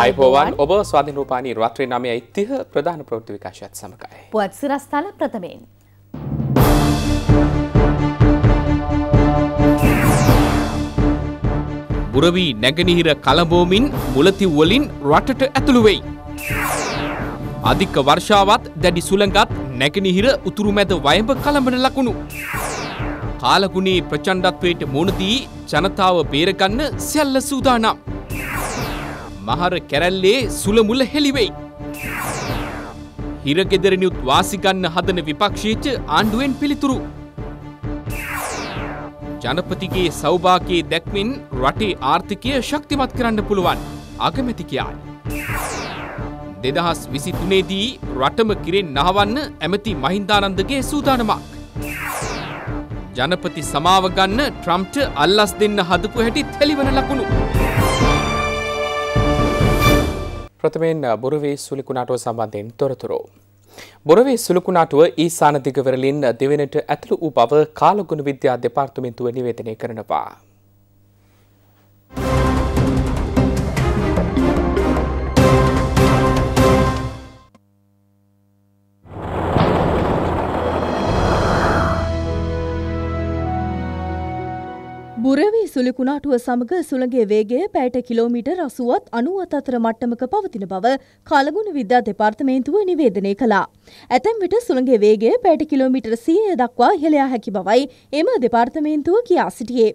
අයිබෝවන් ඔබ ස්වාධි රූපානී රත්‍රය නමය ඉතිහ ප්‍රධාන ප්‍රෘති විකාශයත් සමකයි. පුවත් සිරස්ථාන ප්‍රථමයෙන්. බුරවී නැගනිහිර කලබෝමින් මුලතිව්වලින් රටට ඇතුළුවෙයි. අධික්ක වර්ෂාවත් දැඩි සුළඟත් නැගනිහිර උතුරු මැද වයඹ කළඹන ලකුණු. කාලගුණේ ප්‍රචණ්ඩත්වයට මුණදී ජනතාව බේරගන්න සැල්ල සූදානම්. මහර කැරැල්ලේ සුළමුල හෙළිවෙයි. හිරගෙදරනිුත් වාසිගන්න හදන විපක්ෂීච්ච ආණ්ඩුවෙන් පිළිතුරු. ජනපතිගේ සෞභාකයේ දැක්මින් රටේ ආර්ථිකය ශක්තිමත් කරන්න පුළුවන් අගමැතිකයායි. දෙදහස් විසි තුනේදී රටම කිරෙන් නහවන්න ඇමති මහින්දානන්දගේ සූදානමක්. ජනපති සමාවගන්න ට්‍රම්ට අල්ලස් දෙන්න හදපු හැටි තැලිවන ලකුණු. ප්‍රථමයෙන් බොරවේ සුලිකුණාටුව සම්බන්ධයෙන් තොරතුරු. බොරවේ සුළුකුණාටුව ඊසානදිගවරලින් දෙවෙනට ඇතුළු වූ බව කාලගුණ විද්‍යා දෙපාර්තමේන්තුව නිවේදනය කරනවා. බුරවී සුළි කුණාටුව සමග සුළඟේ වේගය පැයට කිලෝමීටර් අසුවත් අනුවත් අතර මට්ටමක පවතින බව කලගුණ විද්‍යා දෙපාර්තමේන්තුව නිවේදනය කළා. ඇතැම් විට සුළඟේ වේගය පැයට කිලෝමීටර් සියය දක්වා හෙළයා හැකි බවයි එම දෙපාර්තමේන්තුව කියා සිටියේ.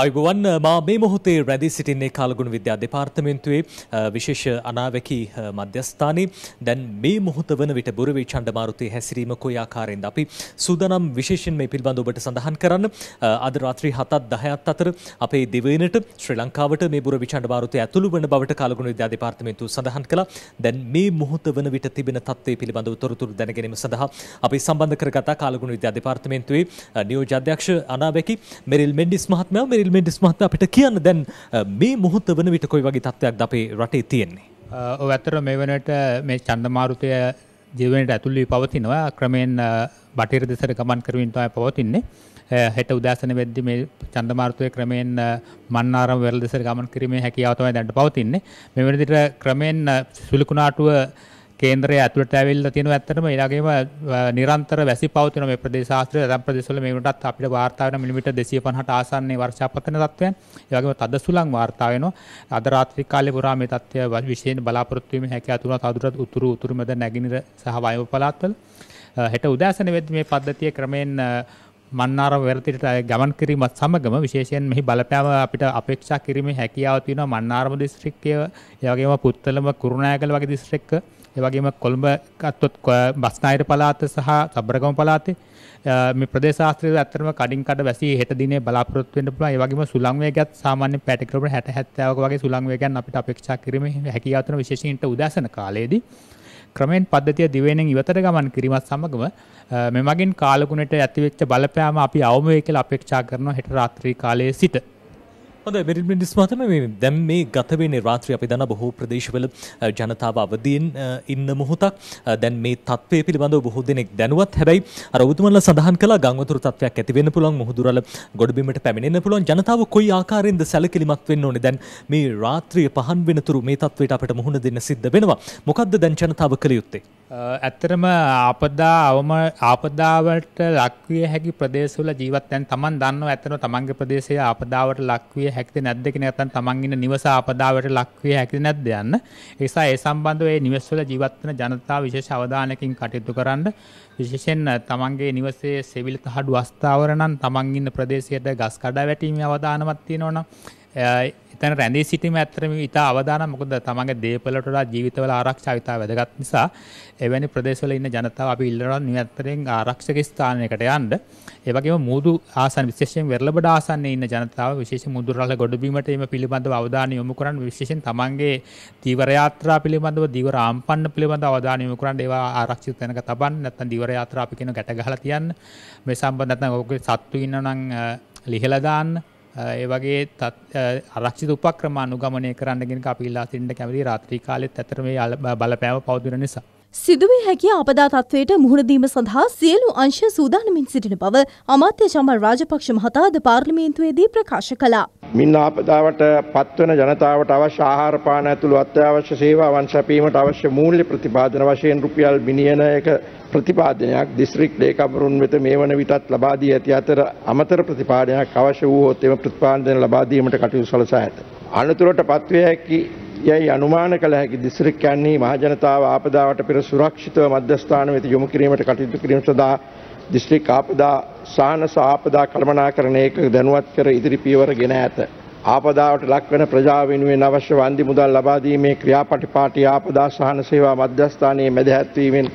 අයුබුවන් මා මේ මොහොතේ රැදී සිටින්නේ කාලගුණ විද්‍යා දෙපාර්තමේන්තුවේ විශේෂ අනාවැකි මධ්‍යස්ථානයේ දැන් මේ මොහොත වන විට බුරවි චණ්ඩමාරුතේ හැසිරීම කොයි ආකාරයෙන්ද අපි සූදානම් විශේෂයෙන් මේ පිළිබඳව ඔබට සඳහන් කරන්න අද රාත්‍රී 7ත් 10ත් අතර අපේ දිවයිනට ශ්‍රී ලංකාවට මේ බුරවි චණ්ඩමාරුතේ ඇතුළු වන බවට කාලගුණ විද්‍යා දෙපාර්තමේන්තුව සඳහන් කළා. දැන් මේ මොහොත වන විට තිබෙන තත්ත්වය පිළිබඳව තොරතුරු දැන ගැනීම සඳහා අපි සම්බන්ධ කරගත්තා කාලගුණ විද්‍යා දෙපාර්තමේන්තුවේ නියෝජ්‍ය අධ්‍යක්ෂ අනාවැකි මෙරිල් මෙන්ඩිස් මහත්මයා මෙරිල් ඩිල්මෙන්ටිස් මහත්තා අපිට කියන්න දැන් මේ මොහොත වන විට කොයි වගේ තත්ත්වයක් අපේ රටේ තියෙන්නේ. ඔ ඇතර මේ වනට මේ චන්දමාරුතය ජීවනයට ඇතුල්ලි පවතිනවා ක්‍රමයෙන් බටිර දෙසර ගමන් කරවින්ටයි පවතින්නේ. හෙට උදෑසන වෙද්දි මේ චන්දමාර්තය ක්‍රමයෙන් මන්නාරම් වෙරල් දෙසර ගමන් කිරීමේ හැකියාවතමයි දැන්ට පවතින්නේ මෙවැනිදිට ක්‍රමයෙන් සුලිකුණාටුව කේන්ද්‍රය ඇතුළට ඇවිල්ලා තියෙනවා ඇත්තටම ඒ වගේම නිරන්තර වැසි පවතින මේ ප්‍රදේශ ශාස්ත්‍රය දැන් ප්‍රදේශවල මේ වුණත් අපිට වාර්තා වෙන මිලිමීටර් 250ට ආසන්නයේ වර්ෂාපතන තත්ත්වයන් ඒ වගේම තද සුළං වාර්තා වෙනවා අද රාත්‍රී කාලේ පුරා මේ තත්ත්වය විශේෂයෙන් බලාපොරොත්තු වීම හැකියාව තුන තවදුරටත් උතුරු උතුරු මැද නැගිනිර සහ වයඹ පළාත්වල හෙට උදෑසන වෙද්දී මේ පද්ධතිය ක්‍රමෙන් මන්නාරම වෙරතිට ගමන් කිරීමත් සමගම විශේෂයෙන් මෙහි බලපෑම අපිට අපේක්ෂා කිරීමේ හැකියාව තියෙනවා මන්නාරම දිස්ත්‍රික්කය, ඒ වගේම පුත්තලම කුරුණෑගල වගේ දිස්ත්‍රික්ක, ඒ වගේම කොළඹ ගත්තොත් බස්නාහිර පළාත සහ සබරගම පළාතේ මේ ප්‍රදේශාස්ත්‍රයේ ඇත්තටම කඩින් කඩ වැසී හෙට දිනේ බලාපොරොත්තු වෙන්න පුළුවන්. ඒ වගේම සුළං වේගයත් සාමාන්‍ය පැටි ක්‍රම 60 70ක වගේ සුළං වේගයන් අපිට අපේක්ෂා කිරීමේ හැකියාව තියෙන විශේෂයෙන් උදාසන කාලයේදී ක්‍රමෙන් පද්ධතිය දිවෙනෙන් ඉවතට ගමන් කිරීමත් සමගම මෙමගින් කාලගුණට ඇතිවෙච්ච බලපෑම අපි අවම වේ කියලා අපේක්ෂා කරනවා හෙට රාත්‍රී කාලයේ සිට හොඳ මෙරිමින් නිස්මාතම මේ දැන් මේ ගත වෙන්නේ රාත්‍රිය අපි දන්න බොහෝ ප්‍රදේශවල ජනතාව අවදීන් ඉන්න මොහොතක් දැන් මේ තත්ත්වය පිළිබඳව බොහෝ දෙනෙක් දැනුවත් හැබැයි අර ඔබතුමන්ලා සඳහන් කළා ගංවතුරු තත්ත්වයක් ඇති වෙන්න පුළුවන් මුහුදුරල ගොඩබිමට පැමිණෙන්න පුළුවන් ජනතාව කොයි ආකාරයෙන්ද සැලකිලිමත් වෙන්න ඕනේ දැන් මේ රාත්‍රිය පහන් වෙනතුරු මේ තත්ත්වයට අපිට මුහුණ දෙන්න සිද්ධ වෙනවා මොකද්ද දැන් ජනතාව කළ යුත්තේ ඇත්තරම ආපදා අවම ආපදාවට ලක්විය හැකි ප්‍රදේශවල ජීවත්තයන් තමන් දන්න ඇතන තමන්ගේ ප්‍රදේශය ආපදාවට ලක්විය හැක්ති නැද්දකෙන ඇතන් තමන්ගන්න නිවස ආපදාවට ලක්විය හැකි නැද යන්න නිසා ඒ සම්බන්ධ ඒ නිවස්වල ජීවත්වන ජනතා විශේෂ අවධානකින් කටයුතු කරන්න විශේෂෙන් තමන්ගේ නිවසේ සෙවිල් හඩු අස්ථාවරණන් තමන්ගන්න ප්‍රදේශයට ගස් කඩා වැටීම අවධානමත්තිය නොන එතන රැඳී සිටීම ඇත්තටම ඉතා අවදානම් මොකද තමන්ගේ දේපලට වඩා ජීවිතවල ආරක්ෂාව ඉතා වැදගත් නිසා එවැනි ප්‍රදේශවල ඉන්න ජනතාව අපි ඉල්ලනවා නිවැරදියෙන් ආරක්ෂක ස්ථානයකට යන්න. ඒ වගේම මූදු ආසන විශේෂයෙන් වෙරළබඩ ආසන්නයේ ඉන්න ජනතාව විශේෂ මුදු රළ ගොඩබිමට එීම පිළිබඳව අවධානය යොමු කරන්න විශේෂයෙන් තමන්ගේ දීවර යාත්‍රා පිළිබඳව දීවර ආම්පන්න පිළිබඳව අවධානය යොමු කරන්න ඒවා ආරක්ෂිත තැනක තබන්න නැත්නම් දීවර යාත්‍රා අපි කියන ගැට ගහලා තියන්න. මේ සම්බන්ධ නැත්නම් ඔයගේ සත්තු ඉන්නනම් ලිහලා දාන්න ඒ වගේ ආරක්ෂිත උපක්‍රම අනුගමනය කරන්නගෙන අපිලා සිටින්න කැමති රාත්‍රී කාලෙත් ඇතර මේ බලපෑම පවතින නිසා සිදුවේ හැකි අපදා තත්වයට මුහුණදීම සඳහා සියලු අංශ සූදානමින් සිටින බව අමාත්‍ය චමල් රාජපක්ෂ මහතා අද පාර්ලිමේන්තුවේදී ප්‍රකාශ කළා. මින් ආපදාවට පත්වන ජනතාවට අවශ්‍ය ආහාර පාන ඇතුළු අත්‍යවශ්‍ය සේවාවන් සැපීමට අවශ්‍ය මූල්‍ය ප්‍රතිපාදන වශයෙන් රුපියල් මිලියන එක ප්‍රතිපාදනයක් දිස්ත්‍රික් ලේකම්වරුන් වෙත මේ වන විටත් ලබා දී ඇති අතර අමතර ප්‍රතිපාදනයක් අවශ්‍ය වූ හොත් එම ප්‍රතිපාදන ලබා දීමට කටයුතු සලසා ඇත. අනතුරට පත්විය හැකි යැයි අනුමාන කළ හැකි දිස්ත්‍රික්කයන්හි මහජනතාව ආපදාවට පෙර සුරක්ෂිතව මධ්‍යස්ථාන වෙත යොමු කිරීමට කටයුතු කිරීම සඳහා දිස්ත්‍රික් ආපදා සානස ආපදා කළමනාකරණ ඒකක දැනුවත් කර ඉදිරි පියවර ගෙන ඇත. ආපදාවට ලක්වන ප්‍රජාව වෙනුවෙන් අවශ්‍ය වන්දි මුදල් ලබා දීමේ ක්‍රියාපටිපාටි ආපදා සහන සේවා මධ්‍යස්ථානයේ මැදිහත්වීමෙන්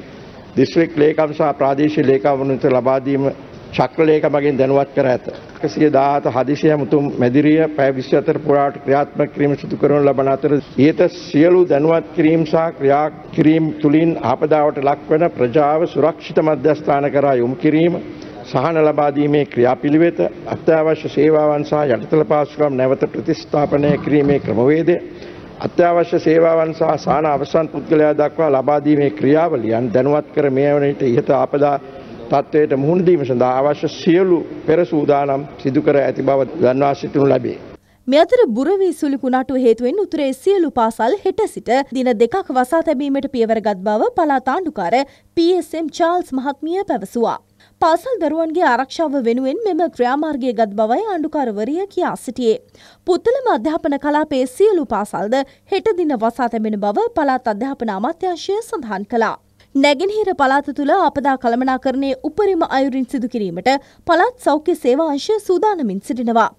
දිස්ත්‍රික් ලේකම් සහ ප්‍රාදේශීය ලේකම්වරුන්ට ලබා දීම ශක්‍රලේක මගින් දැනුවත් කර ඇත. එකසිය දාහත හදිසිය මුතුම් මැදිරිය පැවිසි අතර පුරාට ක්‍රියාත්ම කිරීම සිදු කරන ලබන අතර ඒත සියලු දැනුවත් කිරීම් සහ ක්‍රියා කිරීම් තුළින් ආපදාවට ලක්වන ප්‍රජාව සුරක්ෂිත මධ්‍යස්ථාන කරා යොමු කිරීම සහන ලබාදීමේ ක්‍රියාපිළිවෙත අත්‍යවශ්‍ය සේවාවන් සහ යටිතල පාසුකම් නැවත ප්‍රතිස්ථාපනය කිරීමේ ක්‍රමවේදය අත්‍යවශ්‍ය සේවාවන් සහ සාන අවසන් පුද්ගලයා දක්වා ලබාදීමේ ක්‍රියාවලියන් දැනුවත් කර මේ වනට ඉහත ආපදා තත්ත්වයට මුහුණ දීම සඳහා අවශ්‍ය සියලු පෙර සූදානම් සිදු කර ඇති බව දන්වා සිටිනු ලැබේ. මේ අතර බුරවී සුළි කුණාටුව හේතුවෙන් උතුරේ සියලු පාසල් හෙට සිට දින දෙකක් වසා තැබීමට පියවරගත් බව පළාත් ආණ්ඩුකාර PSM චාල්ස් මහත්මිය පැවසුවා. පාසල් දරුවන්ගේ ආරක්ෂාව වෙනුවෙන් මෙම ක්‍රියාමාර්ගය ගත් බවයි ආණ්ඩුකාරවරිය කියා සිටියේ. පුත්තලම අධ්‍යාපන කලාපයේ සියලු පාසල්ද හෙට දින වසා තැබෙන බව පළාත් අධ්‍යාපන අමාත්‍යාංශය සඳහන් කළා. නැගෙනහිර පළාත තුළ අපදා කළමනාකරණය උපරිම අයුරින් සිදු කිරීමට පළාත් සෞඛ්‍ය සේවා අංශය සූදානමින් සිටිනවා.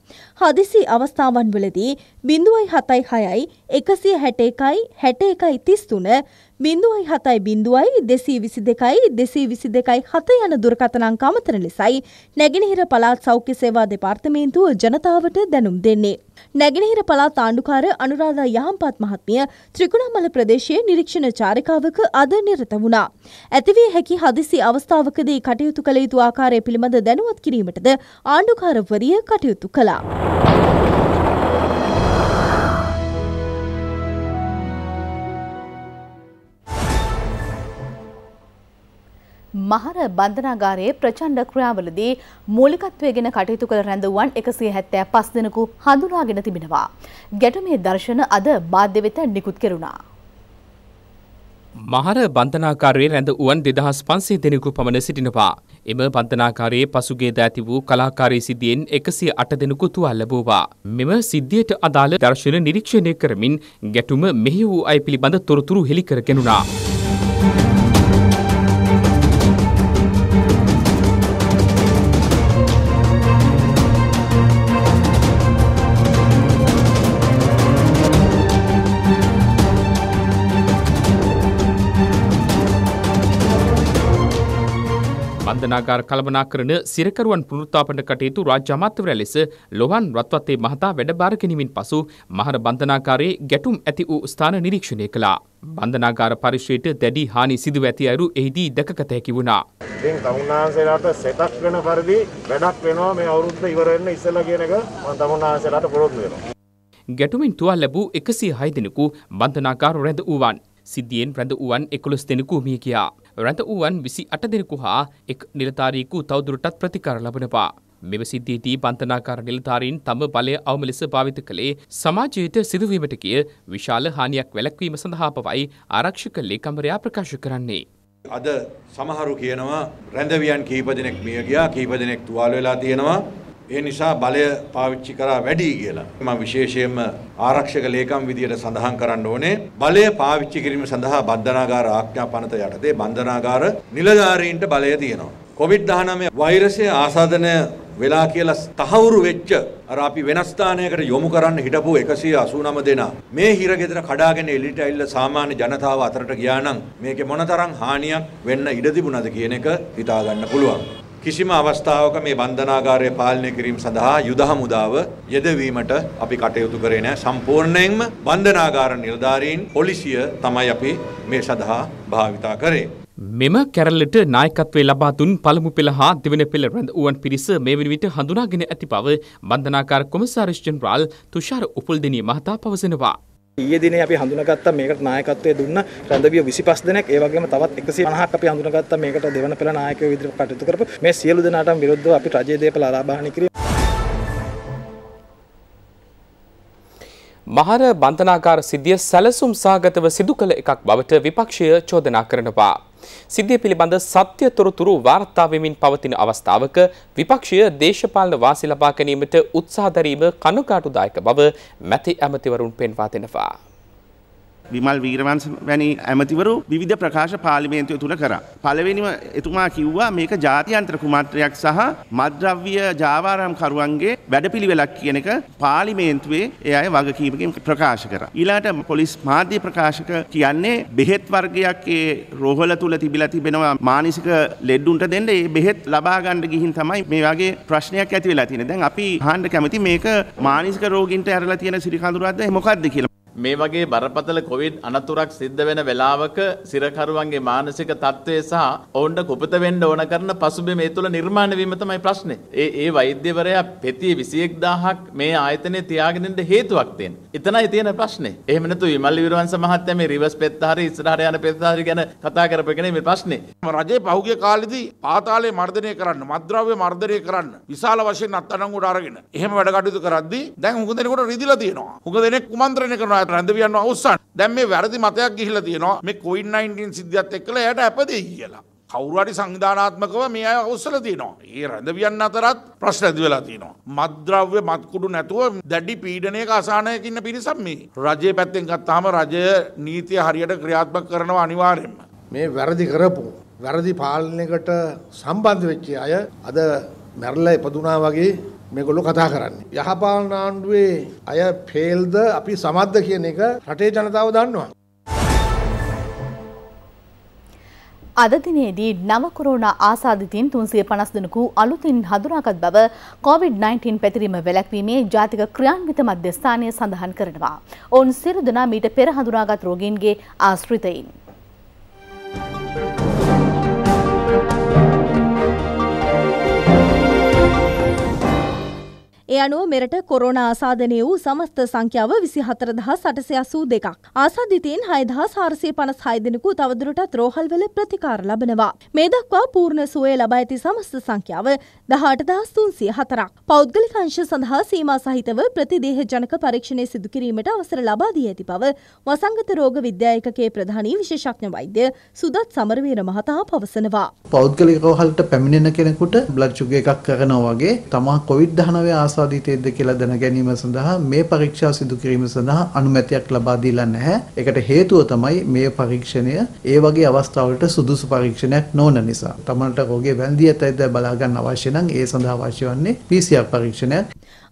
හදිසි අවස්ථාවන් වලදී බිඳුවයි හතයි හයයි එකසිය හැට එකයි හැට එකයි තිස්තුන බිඳුවයි හතයි බිඳුවයි දෙසී විසි දෙකයි දෙසී විසි දෙකයි හත යන දුරකතනං කමතන ලෙසයි නැගෙනහිර පලාත් සෞඛ්‍ය සේවා දෙපාර්තමේන්තුව ජනතාවට දැනුම් දෙන්නේ. නැගෙනහිර පලාත් ආණ්ඩුකාර අනුරාධා යහම්පත් මහත්මිය ත්‍රිකුණාමල ප්‍රදේශයේ නිරීක්ෂණ චාරිකාවක අද නිරත වුණා. ඇතිවිය හැකි හදිසි අවස්ථාවකදී කටයුතු කළ යුතු ආකාරය පිළිබඳ දැනුවත් කිරීමටද ආණ්ඩුකාරවරිය කටයුතු කළා. මහර බන්ධනාගාරයේ ප්‍රචණ්ඩ ක්‍රියාවලදී මූලිකත්වයගෙන කටයුතු කළ රැඳවුවන් එකසිය හැත්තෑ පස් දෙනකු හඳුනාගෙන තිබෙනවා. ගැටමේ දර්ශන අද බාධ්‍ය වෙත නිකුත් කෙරුණා. මහර බන්ධනාකාරයේ රැඳ වුවන් දෙදහස් පන්සේ දෙනෙකු පමණ සිටිනවා. එම බන්ධනාකාරයේ පසුගේද ඇති වූ කලාකාරී සිද්ධියෙන් එකසිය අට දෙනෙකු තුවල් ලැබුවා. මෙම සිද්ධියට අදාළ දර්ශන නිරීක්ෂණය කරමින් ගැටුම මෙහි වූ අය පිළිබඳ තොරතුරු හෙළි කර ගෙනුණා. කළමනාගාර කළමනා කරන සිරකරුවන් පුනරුත්ථාපන කටයුතු රාජ්‍ය අමාත්‍යවරයා ලෙස ලොවන් රත්වත්තේ මහතා වැඩභාර ගැනීමෙන් පසු මහර බන්ධනාගාරයේ ගැටුම් ඇති වූ ස්ථාන නිරීක්ෂණය කළා. බන්ධනාගාර පරිශ්‍රයට දැඩි හානි සිදු ඇති අයුරු එහිදී දැකගත හැකි වුණා. ඉතින් තමුන්නාන්සේලාට සෙතක් වෙන පරිදි වැඩක් වෙනවා මේ අවුරුද්ද ඉවර වෙන්න ඉස්සෙල්ලා කියන එක මම තමුන්නාන්සේලාට පොරොන්දු වෙනවා. ගැටුමින් තුවා ලැබූ 106 දෙනෙකු බන්ධනාගාර රැඳ වූවන්. සිද්ධියෙන් රැඳ වූවන් 11 දෙනෙකු මිය ගියා. රැඳ වූවන් විසි අටදෙනෙකු හා එක් නිලධාරීකු තවදුරටත් ප්‍රතිකාර ලබනවා. මෙම සිද්ධියේදී පන්තනාකාර නිලධාරීන් තම බලය අවම ලෙස භාවිත කළේ සමාජයට සිදුවීමට කිය විශාල හානියක් වැළැක්වීම සඳහා පවයි ආරක්ෂක ලේකම්වරයා ප්‍රකාශ කරන්නේ. අද සමහරු කියනවා රැඳවියන් කීප දෙනෙක් මිය ගියා කීප දෙනෙක් තුවාල වෙලා තියෙනවා ඒ නිසා බලය පාවිච්චි කරා වැඩි කියලා. මම විශේෂයෙන්ම ආරක්ෂක ලේකම් විදියට සඳහන් කරන්න ඕනේ බලය පාවිච්චි කිරීම සඳහා බන්ධනාගාර ආඥාපනත යටතේ බන්ධනාගාර නිලධාරීන්ට බලය තියෙනවා. කොවිඩ්-19 වෛරසය ආසාදනය වෙලා කියලා තහවුරු වෙච්ච අර අපි වෙනස් ස්ථානයකට යොමු කරන්න හිටපු 189 දෙනා මේ හිරගෙදර කඩාගෙන එළියට ඇවිල්ලා සාමාන්‍ය ජනතාව අතරට ගියා නම් මේකේ මොනතරම් හානියක් වෙන්න ඉඩ තිබුණද කියන එක හිතා ගන්න පුළුවන්. කිසිම අවස්ථාවක මේ බන්ධනාගාරය පාලනය කිරීම සඳහා යුද හමුදාව යෙදවීමට අපි කටයුතු කරේ නැහැ. සම්පූර්ණයෙන්ම බන්ධනාගාර නිලධාරීන් පොලිසිය තමයි අපි මේ සඳහා භාවිතා කරේ. මෙම කැරල්ලට නායකත්වය ලබා දුන් පළමු පෙළ හා දෙවන පෙළ රැඳ වුවන් පිරිස මේ වෙන විට හඳුනාගෙන ඇති බව බන්ධනාකාර කොමසාරිස් ජෙනරාල් තුෂාර උපුල්දෙනී මහතා පවසනවා. ඊයේ දිනේ අපි හඳුනාගත්තා මේකට නායකත්වය දුන්න රන්දවිය 25 දෙනෙක් ඒ වගේම තවත් 150ක් අපි හඳුනාගත්තා මේකට දෙවන පෙළ නායකයෝ විදිහට කටයුතු කරපු මේ සියලු දෙනාටම විරුද්ධව අපි රජයේ දේපල ආරාභාණි කිරීම මහර බන්ධනාකාර සිද්ධිය සැලසුම් සාගතව සිදු කළ එකක් බවට විපක්ෂය චෝදනා කරනවා සිද්ධිය පිළිබඳ සත්‍ය තොරතුරු වාර්තා වෙමින් පවතින අවස්ථාවක විපක්ෂය දේශපාලන වාසි ලබා ගැනීමට උත්සාහ දැරීම කනගාටුදායක බව මැති ඇමතිවරුන් පෙන්වා දෙනවා. විමල් වීරවන්ස වැනි ඇමතිවරු විධ ප්‍රකාශ පාලිමේන්තුය තුළ කර. පලවෙනිම එතුමා කිව්වා මේක ජාතියන්ත්‍ර කුමාත්‍රයක් සහ මද්‍රව්‍ය ජාවාරම් කරුවන්ගේ වැඩපිළිවෙලක් කියන එක පාලිමේන්තුවේ ඒ අය වගකීමකින් ප්‍රකාශ කර. ඊලාට පොලිස් මාධ්‍ය ප්‍රකාශක කියන්නේ බෙහෙත් වර්ගයක් ඒ රෝහල තුළ තිබිලා තිබෙනවා මානසික ලෙඩ්ඩුන්ට දෙන්න ඒ බෙහෙත් ලබාගණ්ඩ ගිහින් තමයි මේ වගේ ප්‍රශ්නයක් ඇති වෙලා තියෙන. දැන් අපි හාන්න කැමති මේක මානසික රෝගින්ට ඇරලා තියෙන සිරිකඳුරක්ද මොකක්ද කියලා මේ වගේ බරපතල කොවිඩ් අනතුරක් සිද්ධ වෙන වෙලාවක සිරකරුවන්ගේ මානසික තත්ත්වය සහ ඔවුන්ට කුපිත වෙන්න ඕන කරන පසුබිම ඒ තුළ නිර්මාණය වීම තමයි ප්‍රශ්නේ. ඒ ඒ වෛද්‍යවරයා පෙති 21000ක් මේ ආයතනයේ තියාගෙන ඉන්න හේතුවක් තියෙන. එතනයි තියෙන ප්‍රශ්නේ. එහෙම නැතු විමල් විරවංශ මහත්මයා මේ රිවර්ස් පෙත්ත හරි ඉස්සරහට යන පෙත්ත හරි ගැන කතා කරපෙකනේ මේ ප්‍රශ්නේ. රජේ පහුගිය කාලෙදී පාතාලේ මර්ධනය කරන්න, මද්ද්‍රව්‍ය මර්ධනය කරන්න විශාල වශයෙන් අත්අඩංගුවට අරගෙන එහෙම වැඩ කටයුතු කරද්දී දැන් හුඟ දෙනෙකුට රිදිලා තියෙනවා. හුඟ දෙනෙක් කුමන්ත්‍රණය කරනවා එයා රැඳවියන්ව අවස්සන් දැන් මේ වැරදි මතයක් ගිහිලා තියෙනවා මේ කොවිඩ්-19 සිද්ධියත් එක්කලා එයාට ඇපදෙයි කියලා. කවුරුහරි සංවිධානාත්මකව මේ අය අවසල තියෙනවා. ඒ රැඳවියන් අතරත් ප්‍රශ්න ඇති වෙලා තියෙනවා. මත්ද්‍රව්‍ය මත්කුඩු නැතුව දැඩි පීඩනයක අසහනයක ඉන්න පිරිසක් මේ. රජයේ පැත්තෙන් ගත්තාම රජය නීතිය හරියට ක්‍රියාත්මක කරනවා අනිවාර්යයෙන්ම. මේ වැරදි කරපු වැරදි පාලනයකට සම්බන්ධ වෙච්ච අය අද මැරලා ඉපදුනා වගේ මේගොල්ලෝ කතා කරන්නේ. යහපාලන ආණ්ඩුවේ අය ෆේල්ද අපි සමත්ද කියන එක රටේ ජනතාව දන්නවා. අද දිනේදී නව කොරෝනා ආසාදිතයින් 350 දෙනෙකු අලුතින් හඳුනාගත් බව COVID-19 පැතිරීම වැළැක්වීමේ ජාතික ක්‍රියාන්විත මධ්‍යස්ථානය සඳහන් කරනවා. ඔවුන් සියලු දෙනා මීට පෙර හඳුනාගත් රෝගීන්ගේ ආශ්‍රිතයින්. ඒ අනුව මෙරට කොරෝණ ආසාධනය වූ සමස්ත සංඛ්‍යාව විසි හතරදහ සටසය අසූ දෙකක්. ආසාධිතයෙන් හයදා සාර්සය පනස් හයදෙනකු තවදුරටත් රෝහල්වල ප්‍රතිකාර ලබනවා. මේ දක්වා පූර්ණ සුවය ලබ ඇති සමස්ත සංඛ්‍යාව දහට දහස්තුන්සිය හතරක්. පෞද්ගලික අංශ සඳහා සීමා සහිතව ප්‍රතිදේහ ජනක පරීක්ෂණය සිදුකිරීමට අවසර ලබා දී ඇති බව වසංගත රෝග විද්‍යායකගේ ප්‍රධානී විශේෂඥ වෛද්‍ය සුදත් සමරවීර මහතා පවසනවා. පෞද්ගලික රෝහලට පැමිණෙන කෙනෙකුට බ්ලඩ් සුගර් එකක් කරනවා වගේ තමා කොවිඩ් 19 ආසාව ආස්වාදිතයේද කියලා දැන ගැනීම සඳහා මේ පරීක්ෂා සිදු කිරීම සඳහා අනුමැතියක් ලබා දීලා නැහැ. ඒකට හේතුව තමයි මේ පරීක්ෂණය ඒ වගේ අවස්ථාවලට සුදුසු පරීක්ෂණයක් නොවන නිසා. තමන්ට රෝගේ වැළඳී ඇතයිද බලා ගන්න අවශ්‍ය නම් ඒ සඳහා අවශ්‍ය වන්නේ PCR පරීක්ෂණයක්.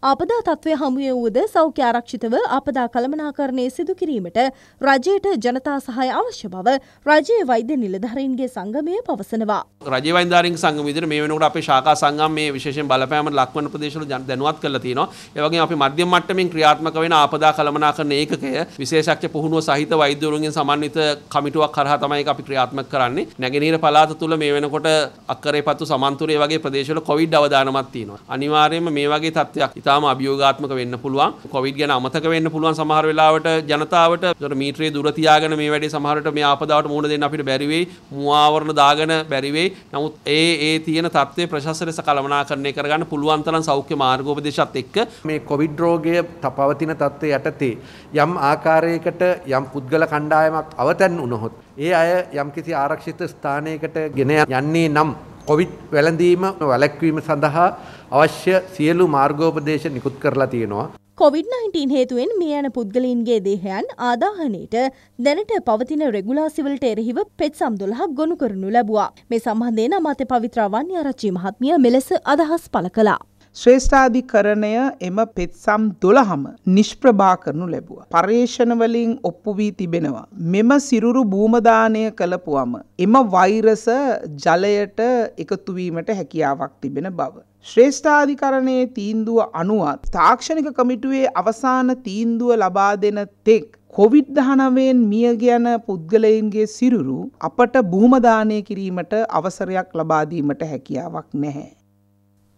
ආපදා තත්ත්වය හමුවේ වූද සෞඛ්‍ය ආරක්ෂිතව ආපදා කළමනාකරණය සිදු කිරීමට රජයට ජනතා සහය අවශ්‍ය බව රජයේ වෛද්‍ය නිලධාරීන්ගේ සංගමය පවසනවා. රජයේ වෛද්‍යධාරීන් සංගම විදිහට මේ වෙනකොට අපේ ශාඛා සංගම් මේ විශේෂයෙන් බලපෑම ලක්වන ප්‍රදේශවල දැනුවත් කරලා තියෙනවා. ඒ වගේම අපි මධ්‍යම මට්ටමින් ක්‍රියාත්මක වෙන ආපදා කළමනාකරණ ඒකකය විශේෂඥ පුහුණුව සහිත වෛද්‍යවරුන්ගෙන් සමන්විත කමිටුවක් කරහා තමයි අපි ක්‍රියාත්මක කරන්නේ. නැගෙනහිර පළාත තුළ මේ වෙනකොට අක්කරේ පත්තු සමන්තුරේ වගේ ප්‍රදේශවල කොවිඩ් අවදානමක් තියෙනවා. අනිවාර්යයෙන්ම මේ වගේ තත්ත්වයක් ඉතාම අභියෝගාත්මක වෙන්න පුළුවන් කොවිඩ් ගැන අමතක වෙන්න පුළුවන් සමහර වෙලාවට ජනතාවට ොට මීට්‍රේ දුරතියාගෙන මේ වැඩේ සමහරට මේ ආපදාවට මුණ දෙන්න අපිට බැරිවෙයි මවාවරණ දාගන බැරිවේ නමුත් ඒ ඒ තියෙන තත්වේ ප්‍රශස්සලෙස කළමනා කරණය කරගන්න පුළුවන්තරන් සෞඛ්‍ය මාර්ගෝපදේශත් එක්ක මේ කොවිඩ් රෝගය තපවතින තත්ත්වය යටතේ යම් ආකාරයකට යම් පුද්ගල කණ්ඩායමක් අවතැන් වුණහොත් ඒ අය යම්කිසි ආරක්ෂිත ස්ථානයකට ගෙන යන්නේ නම් කොවිඩ් වැළඳීම වැලැක්වීම සඳහා අවශ්‍ය සියලු මාර්ගෝපදේශ නිකුත් කරලා තියෙනවා. කොවිD-19 හේතුවෙන් මිය යන පුද්ගලයින්ගේ දේහයන් ආදාහනයට දැනට පවතින රෙගුලාසිවලට එරෙහිව පෙත් සම් 12ක් ගොනු කරනු ලැබුවා. මේ සම්බන්ධයෙන් අමාත්‍ය පවිත්‍රා වන්‍ය ආරච්චි මහත්මිය මෙලෙස අදහස් පළ කළා. ශ්‍රේෂ්ඨාධිකරණය එම පෙත්සම් 12ම නිෂ්ප්‍රභා කරනු ලැබුවා. පර්යේෂණ වලින් ඔප්පු වී තිබෙනවා. මෙම සිරුරු භූම දාණය කළපුවම එම වෛරස ජලයට එකතු වීමට හැකියාවක් තිබෙන බව. ශ්‍රේෂ්ඨාධිකරණයේ තීන්දුව අනුව තාක්ෂණික කමිටුවේ අවසාන තීන්දුව ලබා දෙන තෙක් කොවිඩ්-19ෙන් මියගිය යන පුද්ගලයන්ගේ සිරුරු අපට භූම දාණය කිරීමට අවසරයක් ලබා දීමට හැකියාවක් නැහැ.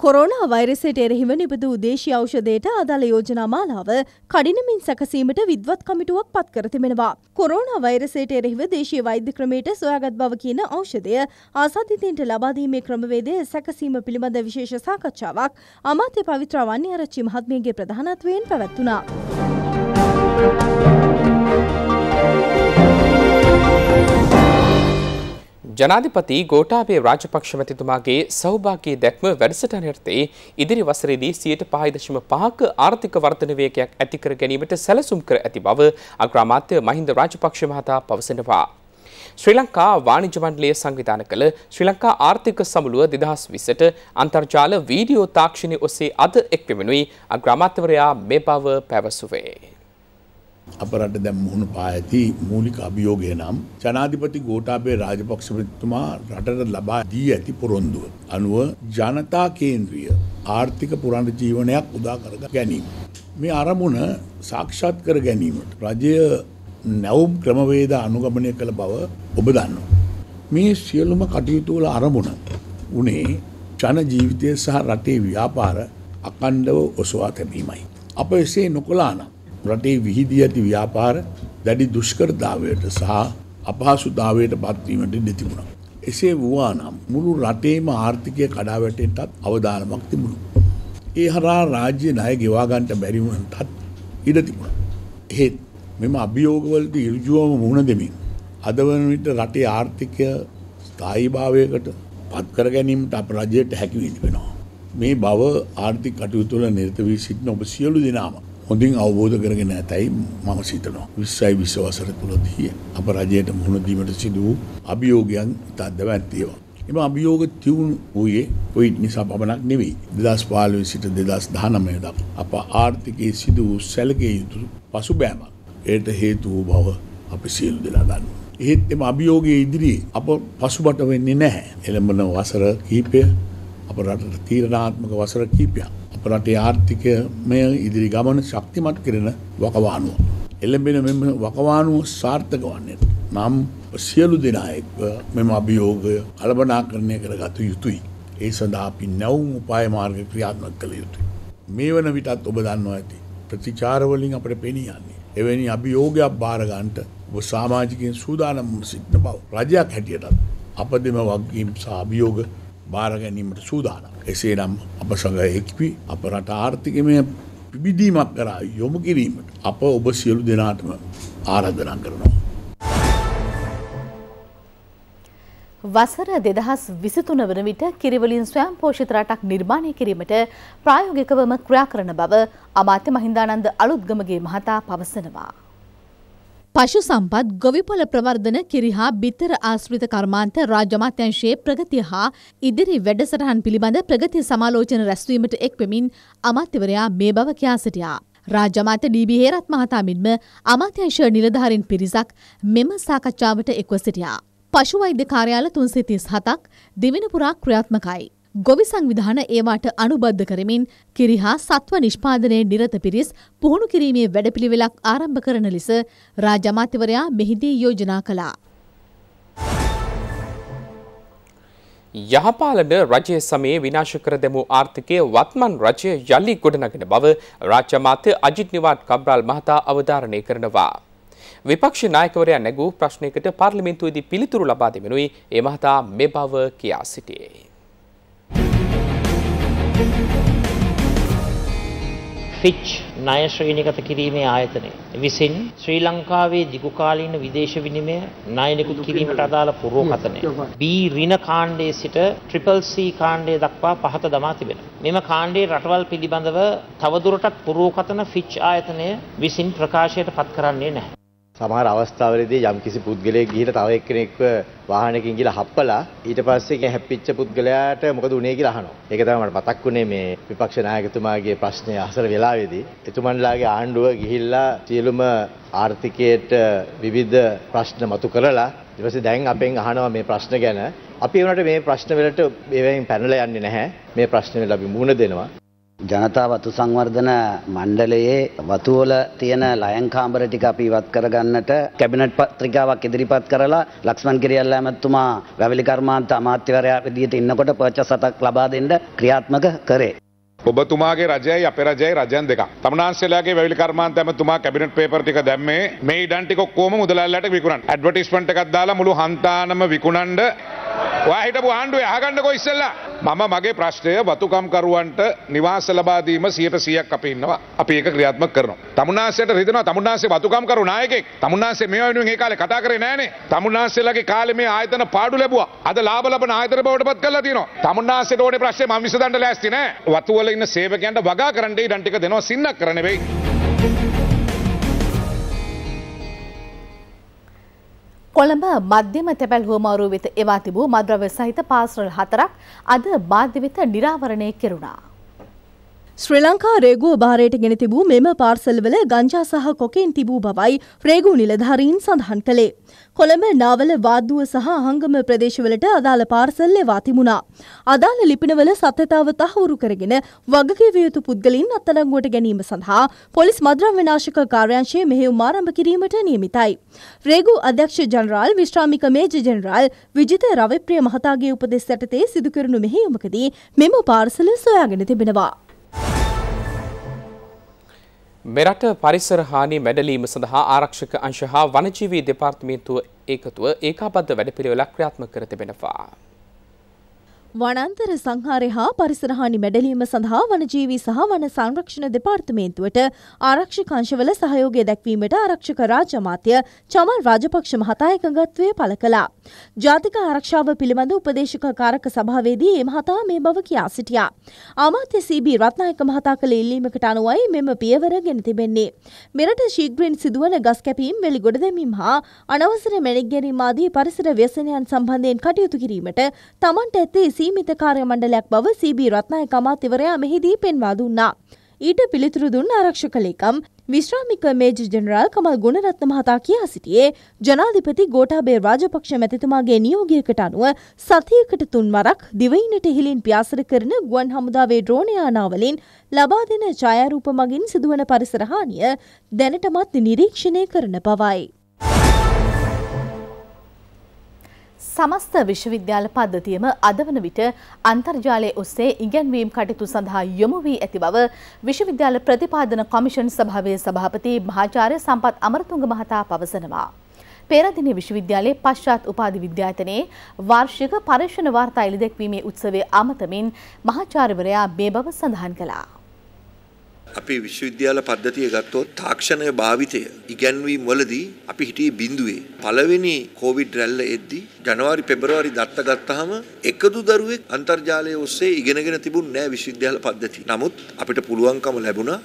කොරෝනා වෛරසයට එරෙහිව නිබඳ උදේශී ඖෂධයට අදාළ යෝජනා මාලාව කඩිනමින් සැකසීමට විද්වත් කමිටුවක් පත් කර තිබෙනවා. කොරෝනා වෛරසයට එරෙහිව දේශීය වෛද්‍ය ක්‍රමයට සොයාගත් බව කියන ඖෂධය ආසාදිතයින්ට ලබා දීමේ ක්‍රමවේදය සැකසීම පිළිබඳ විශේෂ සාකච්ඡාවක් අමාත්‍ය පවිත්‍ර වන්නිආරච්චි මහත්මියගේ ප්‍රධානත්වයෙන් පැවැත්වුණා. Thank you. ජනාධිපති ගෝටාබේ රාජපක්ෂ මැතිතුමාගේ සෞභාගී දැක්ම වැඩසටහනයටතේ ඉදිරි වසරේදී සියයට පහයිදශම පහක ආර්ථික වර්ධන වේගයක් ඇතිකර ගැනීමට සැලසුම් කර ඇති බව අග්‍රාමාත්‍ය මහින්ද රාජපක්ෂ මහතා පවසනවා. ශ්‍රී ලංකා වාණිජ්‍ය මණ්ඩලය සංවිධාන කළ ශ්‍රී ලංකා ආර්ථික සමුළුව 2020ට අන්තර්ජාල වීඩියෝ තාක්ෂණය ඔස්සේ අද එක්වෙමිනුයි අග්‍රාමාත්‍යවරයා මේ බව පැවසුවේ. අප රට දැන් මුහුණ පා ඇති මූලික අභියෝගය නම් ජනාධිපති ගෝඨාභය රාජපක්ෂතුමා රටට ලබා දී ඇති පොරොන්දුව අනුව ජනතා කේන්ද්‍රීය ආර්ථික පුරණ ජීවනයක් උදා කර ගැනීම. මේ අරමුණ සාක්ෂාත් කර ගැනීමට රජය නැවුම් ක්‍රමවේද අනුගමනය කළ බව ඔබ දන්නවා. මේ සියලුම කටයුතු වල අරමුණ උනේ ජන ජීවිතය සහ රටේ ව්‍යාපාර අකණ්ඩව ඔසවා තැබීමයි. අප එසේ නොකළා නම් රටේ විහිදී ඇති ව්‍යාපාර දැඩි දුෂ්කරතාවයට සහ අපහසුතාවයට පත්වීමට දෙතිබුණා. එසේ වූවානම් මුළු රටේම ආර්ථිකය කඩාවැටෙන්ටත් අවධානමක් තිබුණු. ඒ හරා රාජ්‍ය ණය ගෙවාගන්ට බැරිවුණටත් ඉඩ තිබුණා. එහෙත් මෙම අභියෝගවලට ඉරජුවම මුහුණ දෙමින් අද වන විට රටේ ආර්ථිකය ස්ථායිභාවයකට පත්කර ගැනීමට අප රජයට හැකිවිලි වෙනවා. මේ බව ආර්ථික කටයුතුවල නිරත වී සිටින ඔබ සියලු දෙනාම හොඳින් අවබෝධ කරගෙන ඇතැයි මම සිතනවා. විස්සයි විශ්ව වසර තුළදී අප රජයට මුහුණ දීමට සිදු වූ අභියෝගයන් තද්දව ඇත්තේවා. එම අභියෝග තිවුණු වූයේ කොයිට් නිසා පමණක් නෙවෙයි. දෙදස් පාලුවේ සිට දෙදස් දානමය දම්. අප ආර්ථිකයේ සිදු වූ සැලකේ යුතු පසුබෑමක්. එයට හේතු වූ බව අපි සියලු දෙනා දන්නවා. එහෙත් එම අභියෝගයේ ඉදිරියේ අප පසුබට වෙන්නේ නැහැ. එළඹෙන වසර කීපය අප රටට තීරණාත්මක වසර කීපයක්. රටේ ආර්ථිකමය ඉදිරි ගමන ශක්තිමත් කරන වකවානුව. එළඹෙන මෙම වකවානුව සාර්ථක වන්නේ. නම් සියලු දෙනායෙක් මෙම අභියෝගය කලබනාකරණය කරගත යුතුයි. ඒ සඳහා අපි නැවුම් උපාය මාර්ග ක්‍රියාත්මක කළ යුතුයි. මේ වන විටත් ඔබ දන්නවා ඇති. ප්‍රතිචාරවලින් අපට පෙනී යන්නේ. එවැනි අභියෝගයක් භාරගන්ට ඔබ සාමාජිකයෙන් සූදානම් සිටින බව රජයක් හැටියටත් අප දෙම වගකීම් සහ අභියෝග බාර ගැනීමට සූදානම්. එසේනම් අප සඟ එක්වි අප රට ආර්ථිකමය පිබිදීමක් කරා යොමු කිරීමට අප ඔබ සියලු දෙනාටම ආරාධනා කරනවා. වසර දෙදහස් විසිතුන වන විට කිරිවලින් ස්වයම් පෝෂිත රටක් නිර්මාණය කිරීමට ප්‍රායෝගිකවම ක්‍රියා කරන බව අමාත්‍ය මහින්දානන්ද අලුත්ගමගේ මහතා පවසනවා. පශු සම්පත් ගොවිපොල ප්‍රවර්ධන කිරිහා බිතර ආශ්‍රිත කර්මාන්ත රාජ්‍ය අමාත්‍යංශයේ ප්‍රගතිය හා ඉදිරි වැඩසටහන් පිළිබඳ ප්‍රගති සමාලෝචන රැස්වීමට එක් වෙමින් අමාත්‍යවරයා මේ බව කියා සිටියා. රාජ්‍ය අමාත්‍ය ඩී.බී. හේරත් මහතා මෙන්ම අමාත්‍යංශ නිලධාරීන් පිරිසක් මෙම සාකච්ඡාවට එක්ව සිටියා. පශු වෛද්‍ය කාර්යාල 337ක් දිවිනපුරා ක්‍රියාත්මකයි. ගොවි සංවිධාන ඒවාට අනුබද්ධ කරමින් කිරිහා සත්ව නිෂ්පාදනයේ නිරත පිරිස් පුහුණු කිරීමේ වැඩපිළිවෙලක් ආරම්භ කරන ලෙස රාජමාත්‍යවරයා මෙහිදී යෝජනා කළා. යහපාලන රජය සමයේ විනාශ කර දැමූ ආර්ථිකය වත්මන් රජය යළි ගොඩනගෙන බව රාජ්‍යමාත්‍ය අජිත් නිවාඩ් කබ්‍රාල් මහතා අවධාරණය කරනවා. විපක්ෂ නායකවරයා නැගූ ප්‍රශ්නයකට පාර්ලිමේන්තුවේදී පිළිතුරු ලබා දෙමිනුයි ඒ මහතා මේ බව කියා සිටියේ. ෆිච් ණය ශ්‍රේණිගත කිරීමේ ආයතනය විසින් ශ්‍රී ලංකාවේ දිගුකාලීන විදේශ විනිමය ණය නිකුත් කිරීමට අදාළ පුරෝකථනය B ඍණ කාණ්ඩයේ සිට ට්‍රිපල් C කාණ්ඩය දක්වා පහත දමා තිබෙනවා. මෙම කාණ්ඩයේ රටවල් පිළිබඳව තවදුරටත් පුරෝකථන ෆිච් ආයතනය විසින් ප්‍රකාශයට පත් කරන්නේ නැහැ. සමහර අවස්ථාවලදී යම්කිසි පුද්ගලයෙක් ගිහිල්ලා තව එක්කෙනෙක්ව වාහනකින් ගිහිල්ලා හප්පලා ඊට පස්සේ හැප්පිච්ච පුද්ගලයාට මොකද උනේ කියලා අහනවා. ඒක තමයි මට මතක් වුනේ මේ විපක්ෂ නායකතුමාගේ ප්‍රශ්නය අහසල වෙලාවේදී. එතුමන්ලාගේ ආණ්ඩුව ගිහිල්ලා සියලුම ආර්ථිකයට විවිධ ප්‍රශ්න මතු කරලා ඊට පස්සේ දැන් අපෙන් අහනවා මේ ප්‍රශ්න ගැන. අපි ඒකට මේ ප්‍රශ්න වලට ඒවෙන් පැනලා යන්නේ නැහැ. මේ ප්‍රශ්න වලට අපි මුහුණ දෙනවා. ජනතා වතු සංවර්ධන මණ්ඩලයේ වතුවල තියෙන ලයංකාම්බර ටික අපි ඉවත් කරගන්නට කැබිනට් පත්‍රිකාවක් ඉදිරිපත් කරලා ලක්ෂ්මන් කිරියල්ලා ඇමතුමා වැවිලි කර්මාන්ත අමාත්‍යවරයා විදිහට ඉන්නකොට පර්චස් අතක් ලබා දෙන්න ක්‍රියාත්මක කරේ. ඔබතුමාගේ රජයයි අපේ රජයයි රජයන් දෙක. තමනාන්සේලාගේ වැවිලි කර්මාන්ත ඇමතුමා කැබිනට් පේපර් ටික දැම්මේ මේ ඉඩම් ටික ඔක්කොම මුදලාලිලට විකුණන්න. ඇඩ්වර්ටයිස්මන්ට් එකක් දාලා මුළු හන්තානම විකුණන්න ඔයා හිටපු ආණ්ඩුවේ අහගන්නකෝ ඉස්සෙල්ලා මම මගේ ප්‍රශ්නය වතුකම්කරුවන්ට නිවාස ලබාදීම සියට සියක් අපි ඉන්නවා අපි ඒක ක්‍රියාත්මක කරනවා තමුන්නාසයට රිදෙනවා තමුන්නාසේ වතුකම්කරු නායකෙක් තමුන්නාසේ මේ වෙනුවෙන් ඒ කාලේ කතා කරේ නැහනේ තමුන්නාසේලාගේ කාලේ මේ ආයතන පාඩු ලැබුවා අද ලාභ ලබන ආයතන බවට පත් කරලා තියෙනවා තමුන්නාසේට ඕනේ ප්‍රශ්නේ මම විසඳන්න ලෑස්ති නෑ වතු වල ඉන්න සේවකයන්ට වගා කරන්න ඉඩම් ටික දෙනවා සින්නක් කරන්නේ වෙයි කොළඹ මධ්‍යම තැපැල් හෝමාරුව වෙත එවා තිබූ මද්‍රව්‍ය සහිත පාසල් හතරක් අද බාධ්‍ය වෙත නිරාවරණය කෙරුණා. ශ්‍රී ලංකා රේගුව භාරයට ගෙන තිබූ මෙම පාර්සල්වල ගංජා සහ කොකෙන් තිබූ බවයි රේගු නිලධාරීන් සඳහන් කළේ. කොළඹ නාවල වාද්දුව සහ අහංගම ප්‍රදේශවලට අදාළ පාර්සල් එවා තිබුණා. අදාළ ලිපිනවල සත්‍යතාව තහවුරු කරගෙන වගකීම් යුතු පුද්ගලයන් අත්අඩංගුවට ගැනීම සඳහා පොලිස් මද්‍රව්‍ය විනාශක කාර්යාංශයේ මෙහෙයුම් ආරම්භ කිරීමට නියමිතයි. රේගු අධ්‍යක්ෂ ජනරාල් විශ්‍රාමික මේජර් ජනරාල් විජිත රවිප්‍රිය මහතාගේ උපදෙස් යටතේ සිදු කරනු මෙහෙයුමකදී මෙම පාර්සල සොයාගෙන තිබෙනවා. මෙරට පරිසර හානි මැඩලීම සඳහා ආරක්ෂක අංශ හා වනජීවී දෙපාර්තමේන්තුව ඒකතුව ඒකාබද්ධ වැඩපිළිවෙලක් ක්‍රියාත්මක කර තිබෙනවා. වනන්තර සංහාරය හා පරිසරහානි මැඩලීම සඳහා වනජීවී සහ වන සංරක්ෂණ දෙපාර්තමේන්තුවට ආරක්ෂකංශවල සහයෝගය දැක්වීමට ආරක්ෂක රාජ්‍ය අමාත්‍ය චමල් රාජපක්ෂ මහතා එකඟත්වය පළ කළා. ජාතික ආරක්ෂාව පිළිබඳ උපදේශක කාරක සභාවේදී ඒ මහතා මේ බව කියා සිටියා. අමාත්‍ය සීබී රත්නායක මහතා කළ ඉල්ලීමකට අනුවයි මෙම පියවර ගෙන තිබෙන්නේ. මෙරට ශීඝ්‍රයෙන් සිදුවන ගස් කැපීම් වෙලි ගොඩදැමීම් හා අනවසර මැණික් ගැනීම ආදී පරිසර ව්‍යසනයන් සම්බන්ධයෙන් කටයුතු කිරීමට තමන්ට ඇත්තේ සීමිත කාර්යමණ්ඩලයක් බව සීබී රත්නායක අමාත්‍යවරයා මෙහිදී පෙන්වා දුන්නා. ඊට පිළිතුරු දුන් ආරක්ෂක ලේකම් විශ්‍රාමික මේජර් ජෙනරාල් කමල් ගුණරත්න මහතා කියා සිටියේ ජනාධිපති ගෝඨාභය රාජපක්ෂ මැතිතුමාගේ නියෝගයකට අනුව සතියකට තුන්වරක් දිවයිනට හිලින් පියාසර කරන ගුවන් හමුදාවේ ඩ්‍රෝන යානාවලින් ලබා දෙන ඡායාරූප මගින් සිදුවන පරිසර හානිය දැනටමත් නිරීක්ෂණය කරන බවයි. සමස්ත විශ්වවිද්‍යාල පද්ධතියම අද වන විට අන්තර්ජාලය ඔස්සේ ඉගැන්වීම් කටයුතු සඳහා යොමු වී ඇති බව විශ්වවිද්‍යාල ප්‍රතිපාදන කොමිෂන් සභාවේ සභාපති මහාචාර්ය සම්පත් අමරතුංග මහතා පවසනවා. පෙරදින විශ්වවිද්‍යාලයේ පශ්චාත් උපාධි විද්‍යායතනයේ වාර්ෂික පර්යේෂණ වාර්තා එළිදැක්වීමේ උත්සවය අමතමින් මහාචාර්යවරයා මේ බව සඳහන් කළා. අපේ විශ්වවිද්‍යාල පද්ධතිය ගත්තොත් තාක්ෂණය භාවිතය ඉගැන්වීම් වලදී අපි හිටියේ බිඳුවේ. පළවෙනි කෝවිඩ් රැල්ල එද්දී ජනවාරි පෙබරවාරි දත්ත ගත්තහම එකදු දරුවෙක් අන්තර්ජාලය ඔස්සේ ඉගෙනගෙන තිබුණ නෑ විශ්වවිද්‍යාල පද්ධතිය. නමුත් අපිට පුළුවන්කම ලැබුණා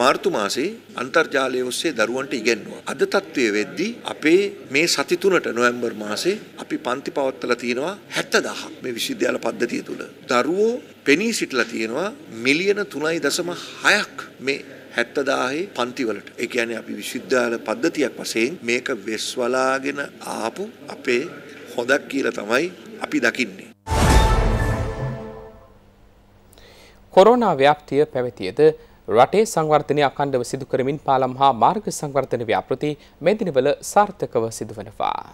මාර්තු මාසේ අන්තර්ජාලය ඔස්සේ දරුවන්ට ඉගෙන්වුවා. අද තත්ත්වයේ වෙද්දී අපේ මේ සති තුනට නොවැම්බර් මාසේ අපි පන්ති පවත්වලා තියෙනවා 70000ක් මේ විශ්වවිද්‍යාල පද්ධතිය තුල. දරුවෝ පෙනී සිටලා තියෙනවා මිලියන 3.6ක් මේ 70000 පන්තිවලට. ඒ කියන්නේ අපි විශ්වවිද්‍යාල පද්ධතියක් වශයෙන් මේක වෙස්වලාගෙන ආපු අපේ හොදක් කියලා තමයි අපි දකින්නේ. කොරෝනා ව්‍යාප්තිය පැවතියද රටේ සංවර්ධනය අකණ්ඩව සිදු කරමින් පාලම් හා මාර්ග සංවර්ධන ව්‍යාපෘති මේ දිනවල සාර්ථකව සිදුවනවා.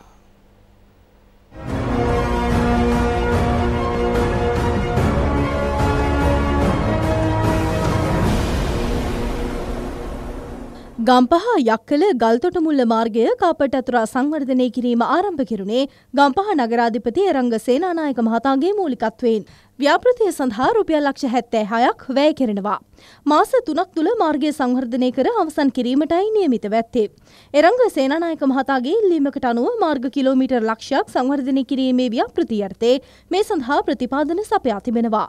ගම්පහ යක්කල ගල්තොටමුල්ල මාර්ගය කාපට අතුරා සංවර්ධනය කිරීම ආරම්භ කෙරුණේ ගම්පහ නගරාධිපති රංග සේනානායක මහතාගේ මූලිකත්වයෙන්. ව්‍යාපෘතිය සඳහා රුපියල් ලක්ෂ හැත්තෑ හයක් වැය කෙරෙනවා. මාස තුනක් තුළ මාර්ගය සංවර්ධනය කර අවසන් කිරීමටයි නියමිත වැත්තේ. එරංග සේනානායක මහතාගේ ඉල්ලීමකට අනුව මාර්ග කිලෝමීටර් ලක්ෂයක් සංවර්ධනය කිරීමේ ව්‍යාපෘතියර්ථේ මේ සඳහා ප්‍රතිපාදන සපයා තිබෙනවා.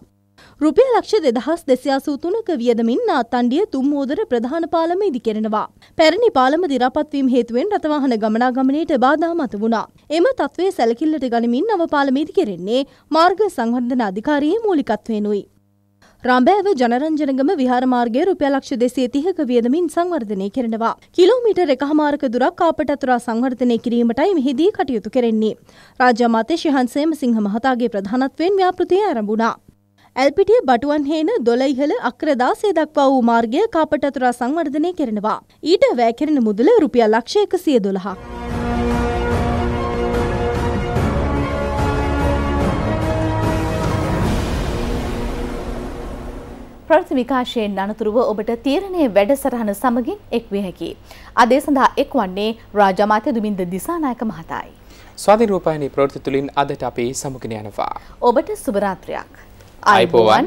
රුපියල් ලක්ෂ දෙදහස් දෙසියාසූ තුනක වියදමින් නාත්තණ්ඩිය තුම්මෝදර ප්‍රධාන පාලම ඉදිකෙරෙනවා. පැරණි පාලම දිරාපත්වීම හේතුවෙන් රථවාහන ගමනාගමනයට බාධා මත වුණා. එම තත්ත්වය සැලකිල්ලට ගනිමින් නව පාලම ඉදිකෙරෙන්නේ මාර්ග සංවර්ධන අධිකාරියේ මූලිකත්වයෙනුයි. රඹෑව ජනරංජනගම විහාරමාර්ගයේ රුපියල් ලක්ෂ 230ක වියදමින් සංවර්ධනය කරනවා. කිලෝමීටර් එකහමාරක දුරක් කාපට අතුරා සංවර්ධනය කිරීමටයි මෙහිදී කටයුතු කෙරෙන්නේ. රාජ්‍ය අමාත්‍ය ශිහන් සේමසිංහ මහතාගේ ප්‍රධානත්වයෙන් ව්‍යාපෘතිය ආරම්භ වුණා. ඇල්පිටිය බටුවන් හේන දොළ ඉහළ අක්‍රදාසය දක්වා වූ මාර්ගය කාපටතුරා සංවර්ධනය කෙරෙනවා. ඊට වැෑකෙරෙන මුදල රුපියල් ලක්ෂ එකසිය දොළහක්. ප්‍රන්ති විකාශයෙන් අනතුරුව ඔබට තීරණය වැඩසරහන සමගින් එක්විය හැකි. අදේ සඳහා එක් වන්නේ රාජමාතය දුමින්ද දිසානායක මහතායි. ස්වාධී රූපයනි ප්‍රෘති තුළින් අදට අපි සමුගෙන යනවා. ඔබට සුභරාත්‍රයක්. අයිබෝවන්.